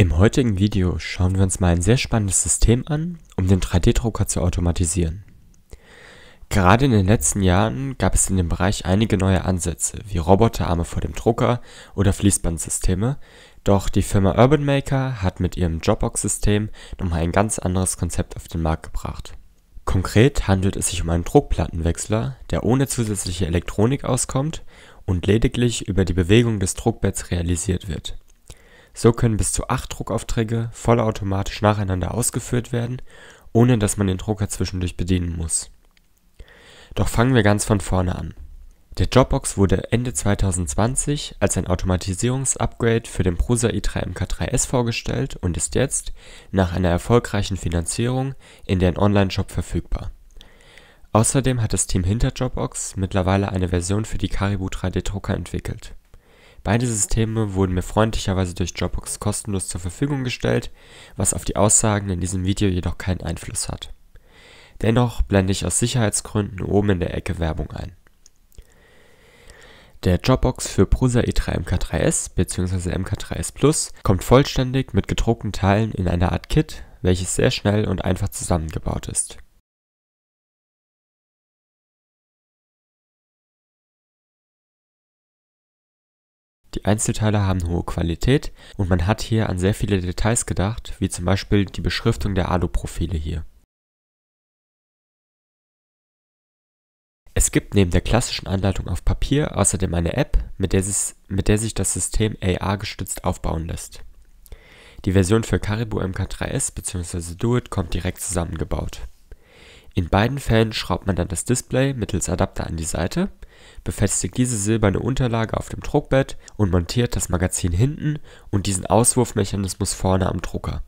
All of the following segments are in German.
Im heutigen Video schauen wir uns mal ein sehr spannendes System an, um den 3D-Drucker zu automatisieren. Gerade in den letzten Jahren gab es in dem Bereich einige neue Ansätze, wie Roboterarme vor dem Drucker oder Fließbandsysteme, doch die Firma Urban Maker hat mit ihrem Dropbox-System nochmal ein ganz anderes Konzept auf den Markt gebracht. Konkret handelt es sich um einen Druckplattenwechsler, der ohne zusätzliche Elektronik auskommt und lediglich über die Bewegung des Druckbetts realisiert wird. So können bis zu acht Druckaufträge vollautomatisch nacheinander ausgeführt werden, ohne dass man den Drucker zwischendurch bedienen muss. Doch fangen wir ganz von vorne an. Der Jobbox wurde Ende 2020 als ein Automatisierungsupgrade für den Prusa i3 MK3S vorgestellt und ist jetzt, nach einer erfolgreichen Finanzierung, in deren shop verfügbar. Außerdem hat das Team hinter Jobbox mittlerweile eine Version für die Caribou 3D-Drucker entwickelt Beide Systeme wurden mir freundlicherweise durch Dropbox kostenlos zur Verfügung gestellt, was auf die Aussagen in diesem Video jedoch keinen Einfluss hat. Dennoch blende ich aus Sicherheitsgründen oben in der Ecke Werbung ein. Der Dropbox für Prusa E3 MK3S bzw. MK3S Plus kommt vollständig mit gedruckten Teilen in einer Art Kit, welches sehr schnell und einfach zusammengebaut ist Einzelteile haben hohe Qualität und man hat hier an sehr viele Details gedacht, wie zum Beispiel die Beschriftung der Aluprofile hier. Es gibt neben der klassischen Anleitung auf Papier außerdem eine App, mit der, mit der sich das System AR gestützt aufbauen lässt. Die Version für Caribou MK3S bzw. Do It kommt direkt zusammengebaut. In beiden Fällen schraubt man dann das Display mittels Adapter an die Seite befestigt diese silberne Unterlage auf dem Druckbett und montiert das Magazin hinten und diesen Auswurfmechanismus vorne am Drucker.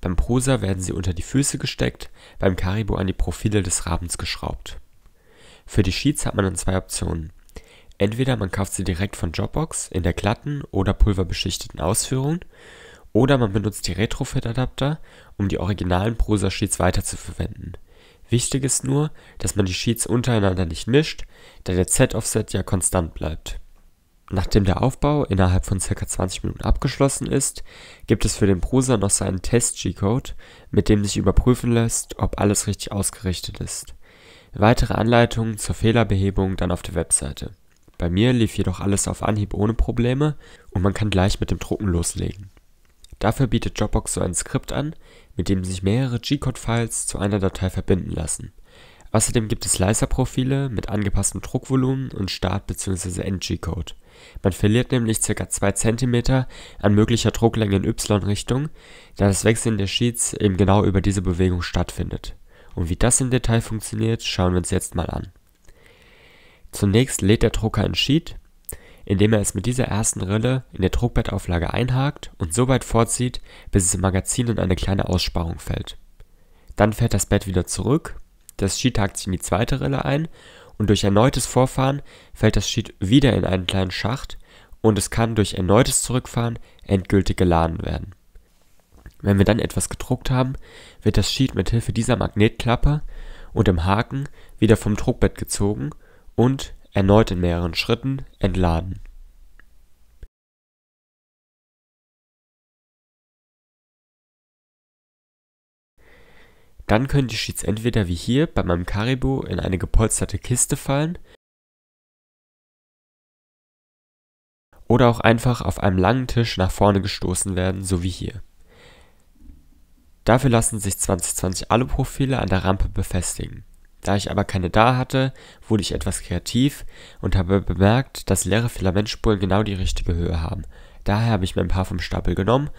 Beim Prosa werden sie unter die Füße gesteckt, beim Caribou an die Profile des Rabens geschraubt. Für die Sheets hat man dann zwei Optionen. Entweder man kauft sie direkt von Jobbox in der glatten oder pulverbeschichteten Ausführung, oder man benutzt die Retrofit-Adapter, um die originalen Prosa-Sheets weiterzuverwenden Wichtig ist nur, dass man die Sheets untereinander nicht mischt, da der Z-Offset ja konstant bleibt. Nachdem der Aufbau innerhalb von ca. 20 Minuten abgeschlossen ist, gibt es für den Bruser noch seinen Test-G-Code, mit dem sich überprüfen lässt, ob alles richtig ausgerichtet ist. Weitere Anleitungen zur Fehlerbehebung dann auf der Webseite. Bei mir lief jedoch alles auf Anhieb ohne Probleme und man kann gleich mit dem Drucken loslegen. Dafür bietet Dropbox so ein Skript an, mit dem sich mehrere G-Code-Files zu einer Datei verbinden lassen. Außerdem gibt es Leiser-Profile mit angepasstem Druckvolumen und Start bzw. End-G-Code. Man verliert nämlich ca. 2 cm an möglicher Drucklänge in Y-Richtung, da das Wechseln der Sheets eben genau über diese Bewegung stattfindet. Und wie das im Detail funktioniert, schauen wir uns jetzt mal an. Zunächst lädt der Drucker ein Sheet indem er es mit dieser ersten Rille in der Druckbettauflage einhakt und so weit vorzieht, bis es im Magazin in eine kleine Aussparung fällt. Dann fährt das Bett wieder zurück, das Sheet hakt sich in die zweite Rille ein und durch erneutes Vorfahren fällt das Sheet wieder in einen kleinen Schacht und es kann durch erneutes Zurückfahren endgültig geladen werden. Wenn wir dann etwas gedruckt haben, wird das Sheet mit Hilfe dieser Magnetklappe und dem Haken wieder vom Druckbett gezogen und erneut in mehreren Schritten entladen Dann können die Sheets entweder wie hier bei meinem Caribou in eine gepolsterte Kiste fallen oder auch einfach auf einem langen Tisch nach vorne gestoßen werden, so wie hier. Dafür lassen sich 2020 Aluprofile an der Rampe befestigen da ich aber keine da hatte, wurde ich etwas kreativ und habe bemerkt, dass leere Filamentspulen genau die richtige Höhe haben. Daher habe ich mir ein paar vom Stapel genommen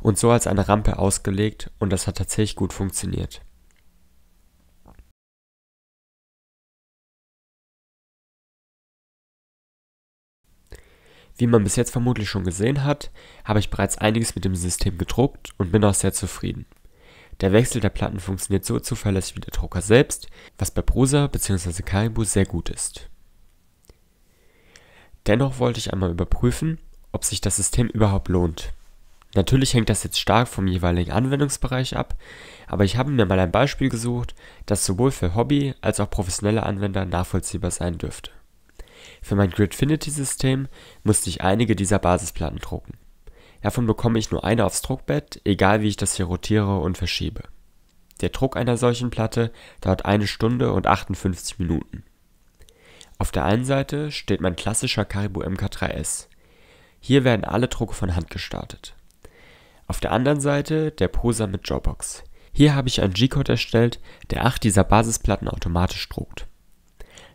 und so als eine Rampe ausgelegt und das hat tatsächlich gut funktioniert. Wie man bis jetzt vermutlich schon gesehen hat, habe ich bereits einiges mit dem System gedruckt und bin auch sehr zufrieden. Der Wechsel der Platten funktioniert so zuverlässig wie der Drucker selbst, was bei Prusa bzw. Caribou sehr gut ist. Dennoch wollte ich einmal überprüfen, ob sich das System überhaupt lohnt. Natürlich hängt das jetzt stark vom jeweiligen Anwendungsbereich ab, aber ich habe mir mal ein Beispiel gesucht, das sowohl für Hobby- als auch professionelle Anwender nachvollziehbar sein dürfte. Für mein Gridfinity-System musste ich einige dieser Basisplatten drucken Davon bekomme ich nur eine aufs Druckbett, egal wie ich das hier rotiere und verschiebe. Der Druck einer solchen Platte dauert eine Stunde und 58 Minuten. Auf der einen Seite steht mein klassischer Caribou MK3S. Hier werden alle Drucke von Hand gestartet. Auf der anderen Seite der Poser mit Jawbox. Hier habe ich einen G-Code erstellt, der acht dieser Basisplatten automatisch druckt.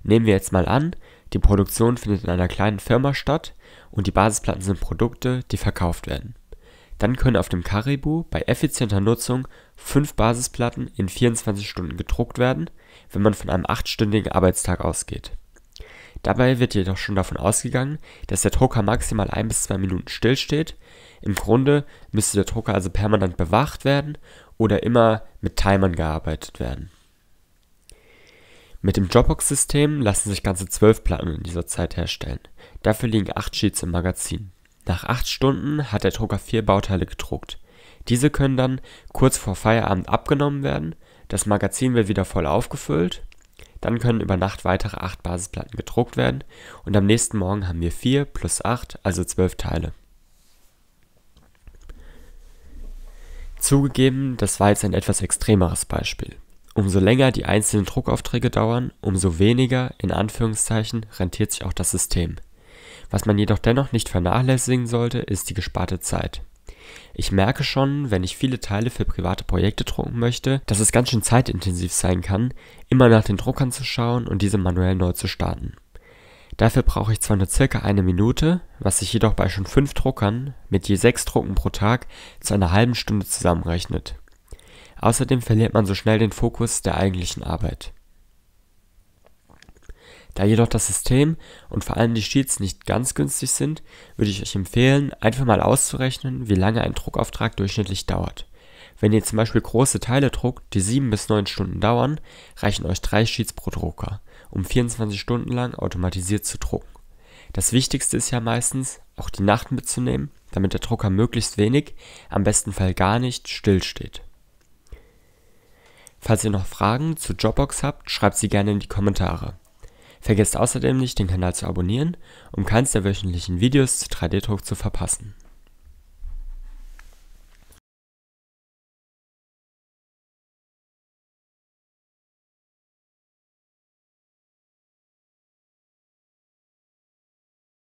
Nehmen wir jetzt mal an, die Produktion findet in einer kleinen Firma statt und die Basisplatten sind Produkte, die verkauft werden. Dann können auf dem Caribou bei effizienter Nutzung fünf Basisplatten in 24 Stunden gedruckt werden, wenn man von einem achtstündigen Arbeitstag ausgeht. Dabei wird jedoch schon davon ausgegangen, dass der Drucker maximal ein bis zwei Minuten stillsteht. im Grunde müsste der Drucker also permanent bewacht werden oder immer mit Timern gearbeitet werden mit dem Dropbox-System lassen sich ganze zwölf Platten in dieser Zeit herstellen. Dafür liegen acht Sheets im Magazin. Nach acht Stunden hat der Drucker vier Bauteile gedruckt. Diese können dann kurz vor Feierabend abgenommen werden, das Magazin wird wieder voll aufgefüllt, dann können über Nacht weitere acht Basisplatten gedruckt werden und am nächsten Morgen haben wir vier plus acht, also zwölf Teile. Zugegeben, das war jetzt ein etwas extremeres Beispiel. Umso länger die einzelnen Druckaufträge dauern, umso weniger in Anführungszeichen, (rentiert sich) auch das System. Was man jedoch dennoch nicht vernachlässigen sollte, ist die gesparte Zeit. Ich merke schon, wenn ich viele Teile für private Projekte drucken möchte, dass es ganz schön zeitintensiv sein kann, immer nach den Druckern zu schauen und diese manuell neu zu starten. Dafür brauche ich zwar nur circa eine Minute, was sich jedoch bei schon fünf Druckern mit je sechs Drucken pro Tag zu einer halben Stunde zusammenrechnet Außerdem verliert man so schnell den Fokus der eigentlichen Arbeit. Da jedoch das System und vor allem die Sheets nicht ganz günstig sind, würde ich euch empfehlen, einfach mal auszurechnen, wie lange ein Druckauftrag durchschnittlich dauert. Wenn ihr zum Beispiel große Teile druckt, die 7 bis 9 Stunden dauern, reichen euch 3 Sheets pro Drucker, um 24 Stunden lang automatisiert zu drucken. Das Wichtigste ist ja meistens, auch die Nacht mitzunehmen, damit der Drucker möglichst wenig, am besten Fall gar nicht, stillsteht. Falls ihr noch Fragen zu Dropbox habt, schreibt sie gerne in die Kommentare. Vergesst außerdem nicht, den Kanal zu abonnieren, um keins der wöchentlichen Videos zu 3D-Druck zu verpassen